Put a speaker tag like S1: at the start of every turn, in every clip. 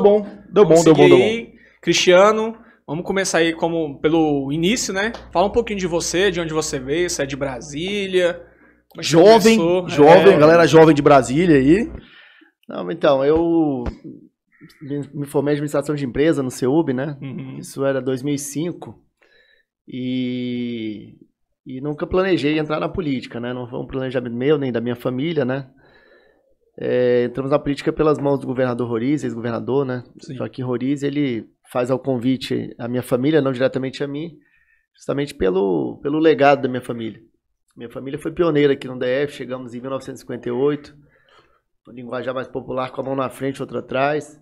S1: bom, deu bom, deu bom, deu bom. Cristiano, vamos começar aí como pelo início, né? Fala um pouquinho de você, de onde você veio, se é de Brasília. É jovem, começou, é, jovem, é... galera jovem de Brasília aí. Não, então, eu me formei em administração de empresa no CEUB, né? Uhum. Isso era 2005. E, e nunca planejei entrar na política, né? Não foi um planejamento meu nem da minha família, né? É, entramos na política pelas mãos do governador Roriz, ex-governador, né? Sim. Só que Roriz, ele faz ao convite a minha família, não diretamente a mim, justamente pelo, pelo legado da minha família. Minha família foi pioneira aqui no DF, chegamos em 1958, linguajar mais popular, com a mão na frente, outra atrás.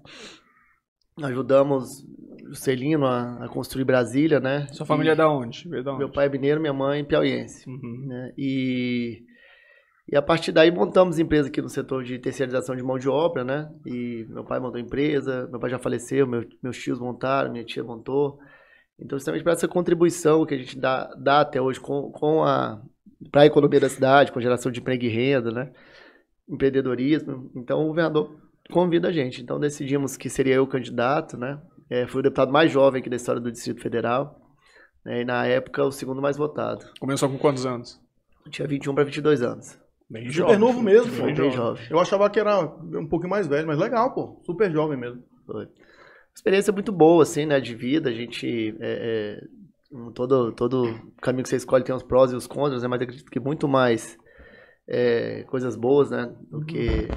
S1: Ajudamos o Celino a, a construir Brasília, né? Sua família é da onde? É da onde? Meu pai é mineiro, minha mãe é piauiense. Uhum. Né? E e a partir daí montamos empresa aqui no setor de terceirização de mão de obra, né? E meu pai montou empresa, meu pai já faleceu, meu, meus tios montaram, minha tia montou. Então, justamente para essa contribuição que a gente dá, dá até hoje com, com a para a economia da cidade, com a geração de emprego e renda, né? Empreendedorismo. Então, o governador convida a gente. Então, decidimos que seria eu o candidato, né? É, fui o deputado mais jovem aqui da história do Distrito Federal. Né? E, na época, o segundo mais votado. Começou com quantos anos? Eu tinha 21 para 22 anos. Bem super jovem, novo mesmo, pô. jovem. jovem. Eu achava que era um pouquinho mais velho, mas legal, pô. Super jovem mesmo. Foi. Experiência muito boa, assim, né? De vida. A gente. É, é, todo, todo caminho que você escolhe tem os prós e os contras, né? Mas acredito que muito mais é, coisas boas, né? Do que,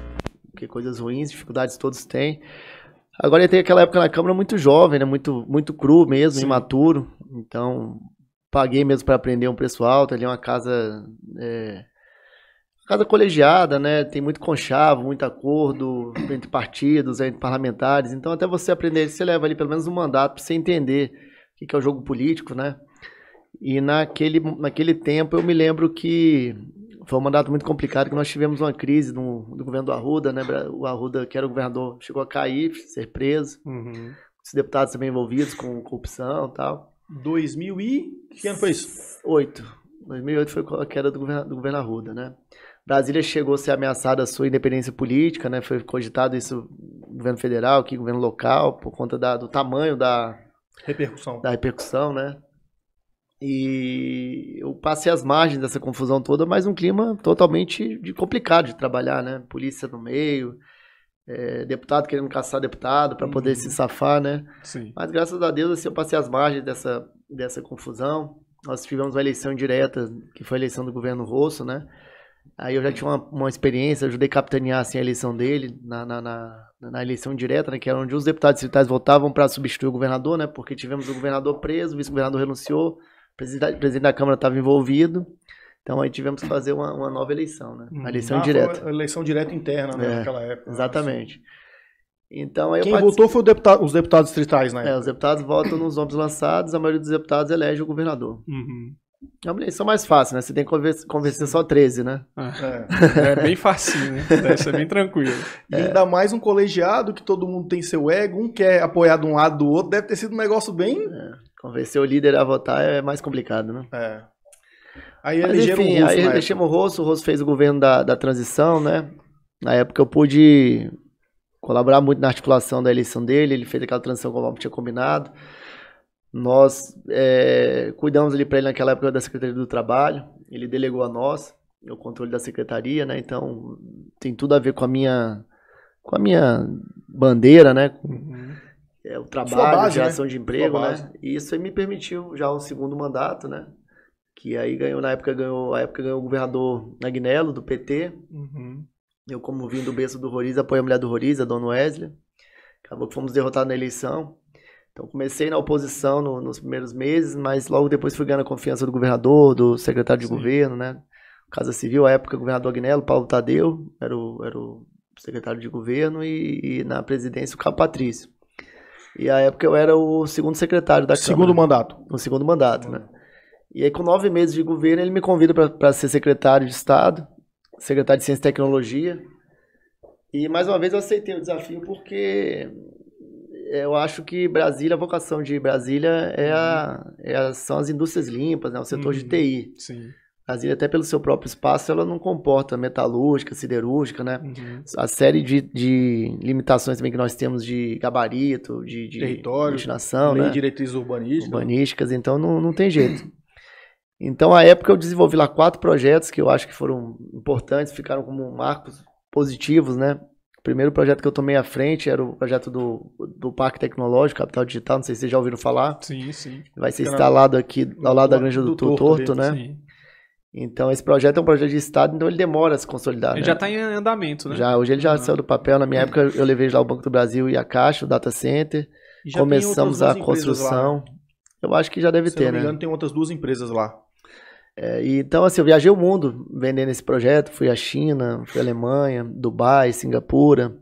S1: que coisas ruins, dificuldades todos têm. Agora tem aquela época na Câmara muito jovem, né? Muito, muito cru mesmo, Sim. imaturo. Então, paguei mesmo para aprender um preço alto. Ali é uma casa. É, casa colegiada, né? Tem muito conchavo, muito acordo entre partidos, entre parlamentares. Então, até você aprender, você leva ali pelo menos um mandato para você entender o que é o jogo político, né? E naquele, naquele tempo eu me lembro que foi um mandato muito complicado, que nós tivemos uma crise no, do governo do Arruda, né? O Arruda, que era o governador, chegou a cair, ser preso. Uhum. Os deputados também envolvidos com corrupção e tal. 2000 e... Que ano foi isso? 8. 2008 foi a queda do governo, do governo Arruda, né? Brasília chegou a ser ameaçada a sua independência política, né? Foi cogitado isso governo federal, aqui governo local, por conta da, do tamanho da repercussão. Da repercussão, né? E eu passei as margens dessa confusão toda, mas um clima totalmente de, complicado de trabalhar, né? Polícia no meio, é, deputado querendo caçar deputado para poder uhum. se safar, né? Sim. Mas graças a Deus assim, eu passei as margens dessa, dessa confusão. Nós tivemos uma eleição direta, que foi a eleição do governo Rosso, né? Aí eu já tinha uma, uma experiência, ajudei a capitanear assim, a eleição dele na, na, na, na eleição direta, né, que era onde os deputados distritais votavam para substituir o governador, né, porque tivemos o governador preso, o vice-governador renunciou, o presidente, o presidente da Câmara estava envolvido. Então aí tivemos que fazer uma, uma nova eleição, né? Uma uhum. eleição ah, direta. eleição direta interna, né? É, naquela época. Né. Exatamente. Então, aí Quem votou foi deputado, os deputados distritais, né? É, os deputados votam nos ombros lançados, a maioria dos deputados elege o governador. Uhum. É uma eleição mais fácil, né? Você tem que convencer, só 13, né? É, é, é bem facinho, né? Deve ser bem tranquilo. E é. ainda mais um colegiado que todo mundo tem seu ego, um quer apoiar de um lado do outro, deve ter sido um negócio bem. É. Convencer o líder a votar é mais complicado, né? É. Aí Mas, enfim, o Rosso. Aí elegemos o Rosso, o Rosso fez o governo da, da transição, né? Na época eu pude colaborar muito na articulação da eleição dele, ele fez aquela transição como tinha combinado. Nós é, cuidamos ali para ele naquela época da Secretaria do Trabalho, ele delegou a nós o controle da secretaria, né? Então tem tudo a ver com a minha com a minha bandeira, né? uhum. é, o trabalho, base, né? geração né? de emprego, né? E isso aí me permitiu já um segundo mandato, né? Que aí ganhou na época ganhou, a época ganhou o governador Agnello do PT. Uhum. Eu como vindo do berço do Roriz, apoio a mulher do Roriz, a Dona Wesley. Acabou que fomos derrotados na eleição. Então comecei na oposição no, nos primeiros meses, mas logo depois fui ganhando a confiança do governador, do secretário de Sim. governo, né? Casa Civil, à época, governador Agnello, Paulo Tadeu, era o, era o secretário de governo, e, e na presidência o Cabo Patrício. E à época eu era o segundo secretário da segundo Câmara. Segundo mandato. No segundo mandato, né? E aí, com nove meses de governo, ele me convida para ser secretário de Estado, secretário de Ciência e Tecnologia. E mais uma vez eu aceitei o desafio porque eu acho que Brasília, a vocação de Brasília é a, uhum. é a são as indústrias limpas, né? o setor uhum. de TI. Sim. Brasília, até pelo seu próprio espaço, ela não comporta metalúrgica, siderúrgica, né? Uhum. A série de, de limitações também que nós temos de gabarito, de, de território, destinação, lei né? diretrizes urbanísticas. Urbanísticas, então não, não tem jeito. Então, à época, eu desenvolvi lá quatro projetos que eu acho que foram importantes, ficaram como marcos positivos, né? O primeiro projeto que eu tomei à frente era o projeto do, do Parque Tecnológico, Capital Digital, não sei se vocês já ouviram falar. Sim, sim. Vai ser instalado aqui ao lado do, da Granja do, do Torto, Torto né? Sim. Então, esse projeto é um projeto de Estado, então ele demora a se consolidar. Ele né? já está em andamento, né? Já, hoje ele já uhum. saiu do papel. Na minha uhum. época, eu levei lá o Banco do Brasil e a Caixa, o Data Center. Começamos a construção. Eu acho que já deve Se ter, não me né? engano, tem outras duas empresas lá. É, então, assim, eu viajei o mundo vendendo esse projeto. Fui à China, fui à Alemanha, Dubai, Singapura.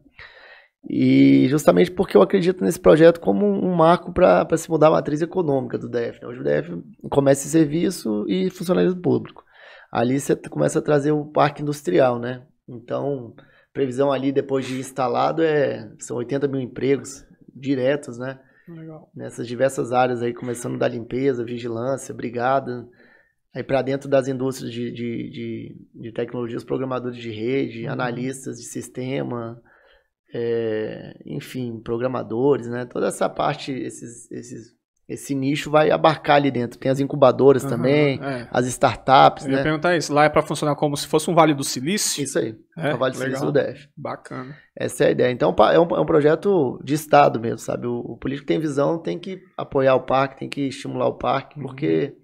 S1: E justamente porque eu acredito nesse projeto como um, um marco para se mudar a matriz econômica do DF. Né? Hoje o DF começa em serviço e funcionalismo público. Ali você começa a trazer o parque industrial, né? Então, previsão ali depois de instalado é são 80 mil empregos diretos, né? Legal. Nessas diversas áreas aí, começando da limpeza, vigilância, brigada, aí para dentro das indústrias de, de, de, de tecnologia, os programadores de rede, uhum. analistas de sistema, é, enfim, programadores, né? Toda essa parte, esses, esses, esse nicho vai abarcar ali dentro. Tem as incubadoras uhum, também, é. as startups, Eu né? ia perguntar isso. Lá é para funcionar como se fosse um Vale do Silício? Isso aí. É, é o Vale do Silício do DF. Bacana. Essa é a ideia. Então, é um, é um projeto de Estado mesmo, sabe? O, o político tem visão, tem que apoiar o parque, tem que estimular o parque, uhum. porque...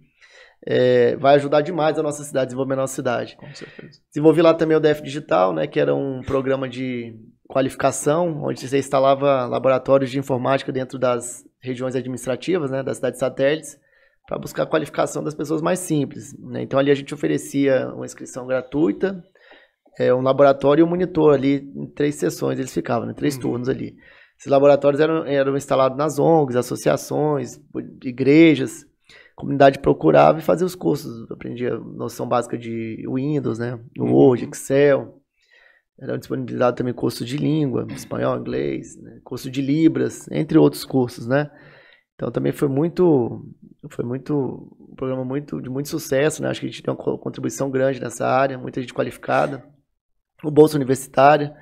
S1: É, vai ajudar demais a nossa cidade, desenvolver a nossa cidade. Com certeza. Desenvolvi lá também o DF Digital, né, que era um programa de qualificação, onde você instalava laboratórios de informática dentro das regiões administrativas, né, das cidades satélites, para buscar a qualificação das pessoas mais simples. Né? Então ali a gente oferecia uma inscrição gratuita, é, um laboratório e um monitor ali, em três sessões eles ficavam, né, três uhum. turnos ali. Esses laboratórios eram, eram instalados nas ONGs, associações, igrejas, comunidade procurava e fazia os cursos. aprendia noção básica de Windows, né? Uhum. Word, Excel. Era disponibilizado também curso de língua, espanhol, inglês, né? curso de Libras, entre outros cursos, né? Então também foi muito, foi muito, um programa muito, de muito sucesso, né? Acho que a gente tem uma contribuição grande nessa área, muita gente qualificada. O Bolsa Universitária,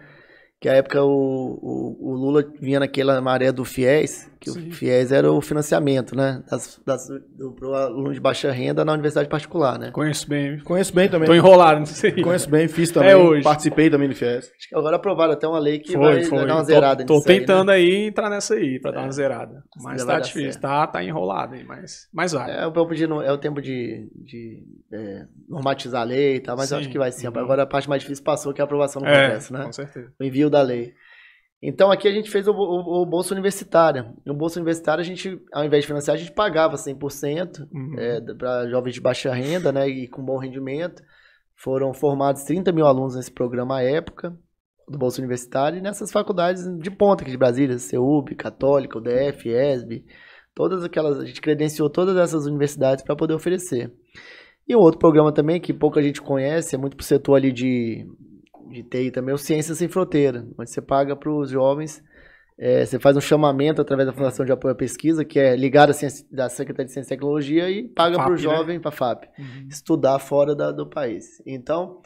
S1: que a época o, o, o, Lula vinha naquela maré do FIES, que Sim. o FIES era o financiamento, né? Das, das, do, pro aluno de baixa renda na universidade particular, né? Conheço bem. Conheço bem também. Tô enrolado, não sei. Conheço bem, fiz também. É hoje. Participei também do FIES. Acho que agora aprovaram até uma lei que foi, vai foi. dar uma zerada Tô, tô tentando aí, né? aí, entrar nessa aí pra é. dar uma é. zerada. Mas tá difícil, tá, tá enrolado aí, mas, mas vai. É, é, o tempo de, de é, normatizar a lei e tal, mas Sim. eu acho que vai ser. Uhum. Agora a parte mais difícil passou, que é a aprovação no é, Congresso, né? com certeza. envio da lei. Então aqui a gente fez o, o, o Bolsa Universitária. No Bolsa Universitária, a gente, ao invés de financiar, a gente pagava 100% uhum. é, para jovens de baixa renda né, e com bom rendimento. Foram formados 30 mil alunos nesse programa à época, do Bolsa Universitária, e nessas faculdades de ponta aqui de Brasília, CEUB, Católica, UDF, ESB, todas aquelas, a gente credenciou todas essas universidades para poder oferecer. E um outro programa também que pouca gente conhece, é muito para o setor ali de de TI também o Ciências Sem Fronteira, onde você paga para os jovens, é, você faz um chamamento através da Fundação de Apoio à Pesquisa, que é ligada à ciência, da Secretaria de Ciência e Tecnologia, e paga para o né? jovem, né? para a FAP, uhum. estudar fora da, do país. Então,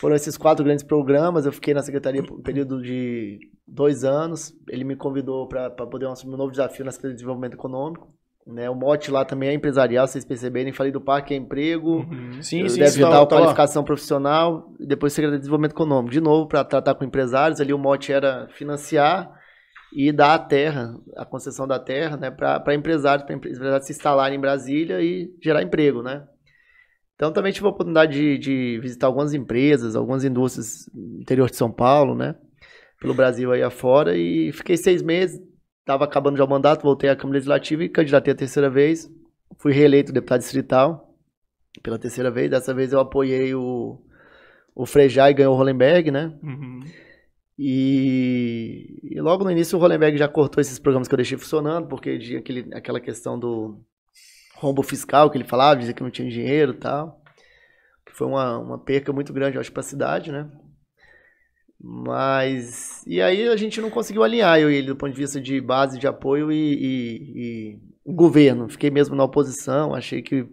S1: foram esses quatro grandes programas, eu fiquei na Secretaria por um período de dois anos, ele me convidou para poder assumir um novo desafio na Secretaria de Desenvolvimento Econômico, né, o mote lá também é empresarial, vocês perceberem, falei do parque é emprego, uhum. sim, sim, deve dar tá, tá qualificação tá profissional, depois Secretaria de Desenvolvimento Econômico. De novo, para tratar com empresários, ali o mote era financiar e dar a terra, a concessão da terra, né, para empresários, para empresários se instalarem em Brasília e gerar emprego, né? Então também tive a oportunidade de, de visitar algumas empresas, algumas indústrias no interior de São Paulo, né? Pelo Brasil aí afora, e fiquei seis meses, estava acabando já o mandato, voltei à Câmara Legislativa e candidatei a terceira vez. Fui reeleito deputado distrital pela terceira vez. Dessa vez eu apoiei o, o Frejá e ganhou o Hollenberg, né? Uhum. E, e, logo no início o Hollenberg já cortou esses programas que eu deixei funcionando, porque tinha aquele, aquela questão do rombo fiscal que ele falava, dizia que não tinha dinheiro e tal. Que foi uma, uma perca muito grande, eu acho, para a cidade, né? Mas. E aí a gente não conseguiu alinhar eu e ele do ponto de vista de base de apoio e, e, e governo. Fiquei mesmo na oposição, achei que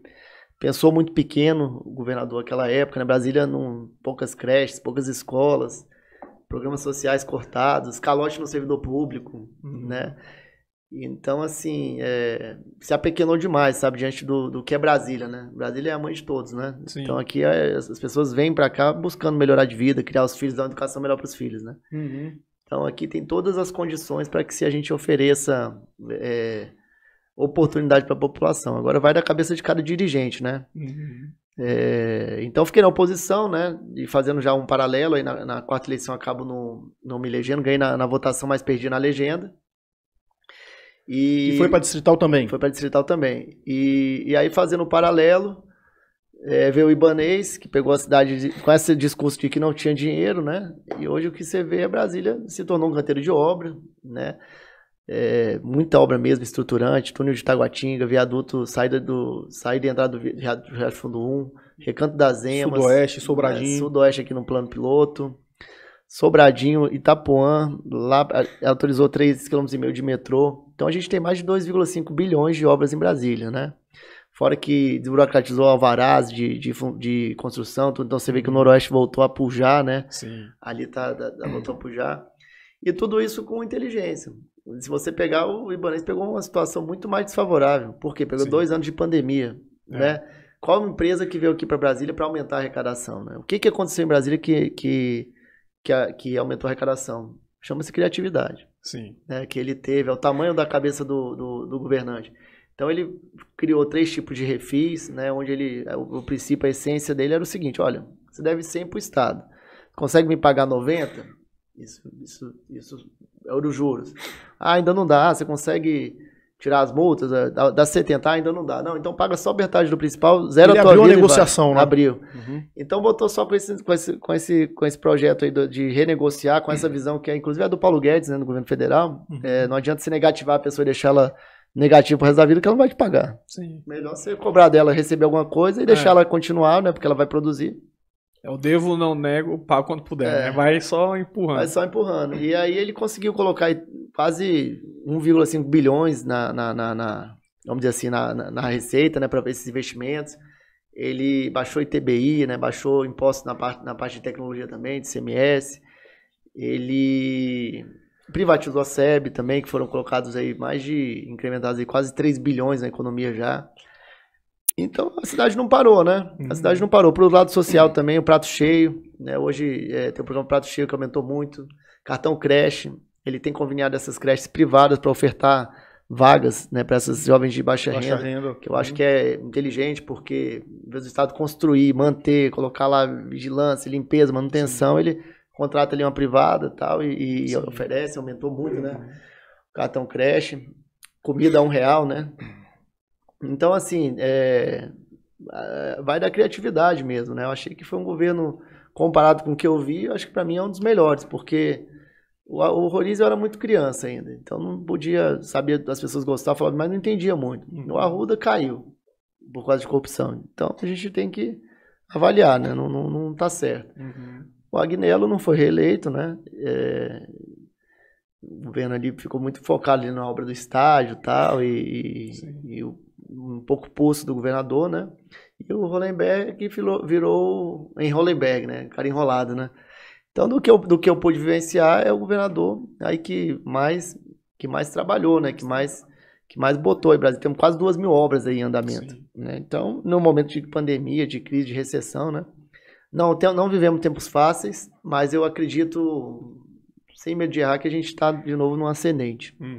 S1: pensou muito pequeno o governador naquela época. Na né? Brasília, não, poucas creches, poucas escolas, programas sociais cortados, calote no servidor público, uhum. né? Então, assim, é, se apequenou demais, sabe, diante do, do que é Brasília, né? Brasília é a mãe de todos, né? Sim. Então aqui é, as pessoas vêm para cá buscando melhorar de vida, criar os filhos, dar uma educação melhor para os filhos, né? Uhum. Então aqui tem todas as condições para que se a gente ofereça é, oportunidade para a população. Agora vai da cabeça de cada dirigente, né? Uhum. É, então fiquei na oposição, né? E fazendo já um paralelo, aí na, na quarta eleição acabo não, não me elegendo, ganhei na, na votação, mas perdi na legenda. E, e foi para distrital também? Foi para distrital também. E, e aí, fazendo o um paralelo, é, veio o Ibanês, que pegou a cidade de, com esse discurso de que não tinha dinheiro, né? E hoje o que você vê é Brasília se tornou um canteiro de obra, né? É, muita obra mesmo, estruturante, túnel de Taguatinga, viaduto, saída do saída e entrada do Riacho Fundo 1, Recanto das Emas. Sudoeste, é, Sobradinho. Sudoeste aqui no plano piloto. Sobradinho, Itapuã, lá autorizou 3,5 km de metrô então a gente tem mais de 2,5 bilhões de obras em Brasília, né? Fora que desburocratizou alvarás de, de, de construção, tudo. então você vê que o uhum. Noroeste voltou a pujar, né? Sim. Ali tá, da tá, tá, voltou a pujar. E tudo isso com inteligência. Se você pegar, o Ibanez pegou uma situação muito mais desfavorável. porque Pegou Sim. dois anos de pandemia, é. né? Qual empresa que veio aqui para Brasília para aumentar a arrecadação, né? O que, que aconteceu em Brasília que, que, que, a, que aumentou a arrecadação? Chama-se criatividade. Sim. Né, que ele teve, é o tamanho da cabeça do, do, do, governante. Então ele criou três tipos de refis, né, onde ele, é, o, o princípio, a essência dele era o seguinte, olha, você deve 100 para o Estado. Consegue me pagar 90? Isso, isso, isso é o dos juros. Ah, ainda não dá, você consegue tirar as multas, é, dá, dá 70, ainda não dá. Não, então paga só a metade do principal, zero Ele a tua abriu vida, a negociação, né? Abriu. Uhum. Então botou só com esse, com, esse, com, esse, com esse projeto aí de renegociar, com essa visão que é, inclusive, é do Paulo Guedes, né, do governo federal. Uhum. É, não adianta se negativar a pessoa e deixar ela negativa pro resto da vida, que ela não vai te pagar. Sim. Melhor você cobrar dela, receber alguma coisa e é. deixar é. ela continuar, né, porque ela vai produzir. Eu é devo, não nego, pago quando puder. É. Né? Vai só empurrando. Vai só empurrando. E aí ele conseguiu colocar quase 1,5 bilhões na, na, na, na, vamos dizer assim, na, na, na receita, né, para esses investimentos. Ele baixou ITBI, né, baixou imposto na parte, na parte de tecnologia também, de CMS. Ele privatizou a SEB também, que foram colocados aí mais de, incrementados aí quase 3 bilhões na economia já. Então a cidade não parou, né? Uhum. A cidade não parou. Pro lado social também, o prato cheio. Né? Hoje é, tem o programa Prato Cheio que aumentou muito. Cartão creche. Ele tem conveniado essas creches privadas para ofertar vagas né, para essas jovens de baixa, baixa renda, renda, Que eu acho uhum. que é inteligente, porque em vez do Estado construir, manter, colocar lá vigilância, limpeza, manutenção, Sim. ele contrata ali uma privada tal, e, e oferece, aumentou muito, né? Uhum. Cartão creche, comida a um real, né? Então, assim, é, vai da criatividade mesmo, né? Eu achei que foi um governo, comparado com o que eu vi, eu acho que para mim é um dos melhores, porque o, o Roriz eu era muito criança ainda, então não podia, sabia das pessoas gostar falava, mas não entendia muito. Uhum. O Arruda caiu por causa de corrupção. Então a gente tem que avaliar, né? Não, não, não tá certo. Uhum. O Agnello não foi reeleito, né? É, o governo ali ficou muito focado ali na obra do estádio tal, e, e, e o um pouco pulso do governador, né? E o Hollenberg que virou, em Hollenberg, né? Cara enrolado, né? Então, do que, eu, do que eu pude vivenciar é o governador aí que mais, que mais trabalhou, né? Que mais, que mais botou aí, Brasil. Temos quase duas mil obras aí em andamento. Né? Então, no momento de pandemia, de crise, de recessão, né? Não, tem, não vivemos tempos fáceis, mas eu acredito, sem medo de errar, que a gente está de novo num ascendente. Hum.